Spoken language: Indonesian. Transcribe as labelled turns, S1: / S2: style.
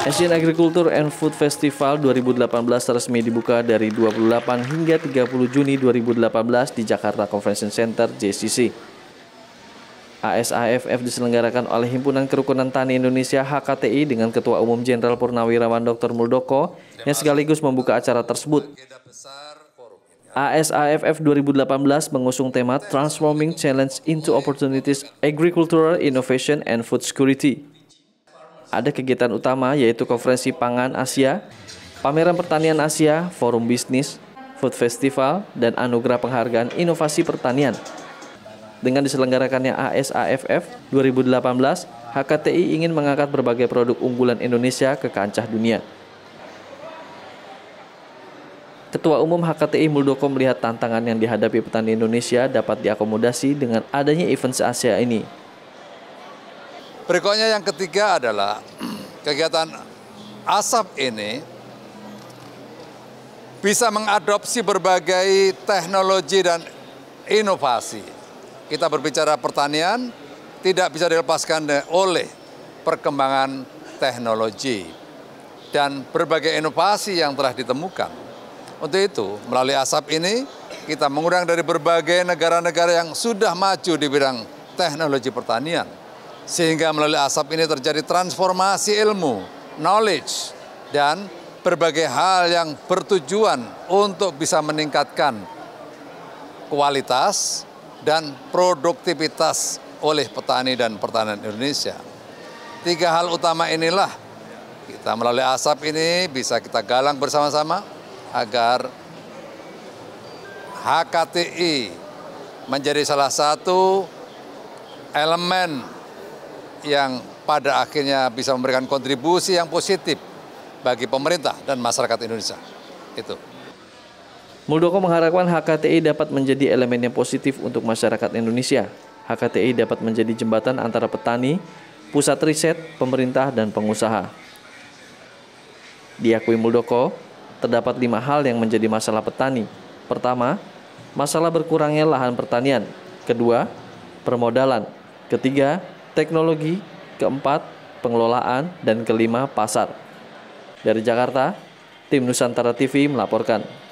S1: Asian Agriculture and Food Festival 2018 resmi dibuka dari 28 hingga 30 Juni 2018 di Jakarta Convention Center JCC. ASAFF diselenggarakan oleh Himpunan Kerukunan Tani Indonesia HKTI dengan Ketua Umum Jenderal Purnawirawan Dr. Muldoko yang sekaligus membuka acara tersebut. ASAFF 2018 mengusung tema Transforming Challenge into Opportunities Agricultural Innovation and Food Security ada kegiatan utama yaitu Konferensi Pangan Asia, Pameran Pertanian Asia, Forum Bisnis, Food Festival, dan Anugerah Penghargaan Inovasi Pertanian. Dengan diselenggarakannya ASAFF 2018, HKTI ingin mengangkat berbagai produk unggulan Indonesia ke kancah dunia. Ketua Umum HKTI Muldoko melihat tantangan yang dihadapi petani Indonesia dapat diakomodasi dengan adanya event se-Asia ini,
S2: Berikutnya yang ketiga adalah kegiatan asap ini bisa mengadopsi berbagai teknologi dan inovasi. Kita berbicara pertanian tidak bisa dilepaskan oleh perkembangan teknologi dan berbagai inovasi yang telah ditemukan. Untuk itu, melalui asap ini kita mengundang dari berbagai negara-negara yang sudah maju di bidang teknologi pertanian sehingga melalui asap ini terjadi transformasi ilmu, knowledge, dan berbagai hal yang bertujuan untuk bisa meningkatkan kualitas dan produktivitas oleh petani dan pertanian Indonesia. Tiga hal utama inilah kita melalui asap ini bisa kita galang bersama-sama agar HKTI menjadi salah satu elemen yang pada akhirnya bisa memberikan kontribusi yang positif bagi pemerintah dan masyarakat Indonesia. Itu.
S1: Muldoko mengharapkan HKTI dapat menjadi elemen yang positif untuk masyarakat Indonesia. HKTI dapat menjadi jembatan antara petani, pusat riset, pemerintah, dan pengusaha. Diakui Muldoko, terdapat lima hal yang menjadi masalah petani. Pertama, masalah berkurangnya lahan pertanian. Kedua, permodalan. Ketiga, teknologi, keempat pengelolaan, dan kelima pasar. Dari Jakarta, tim Nusantara TV melaporkan.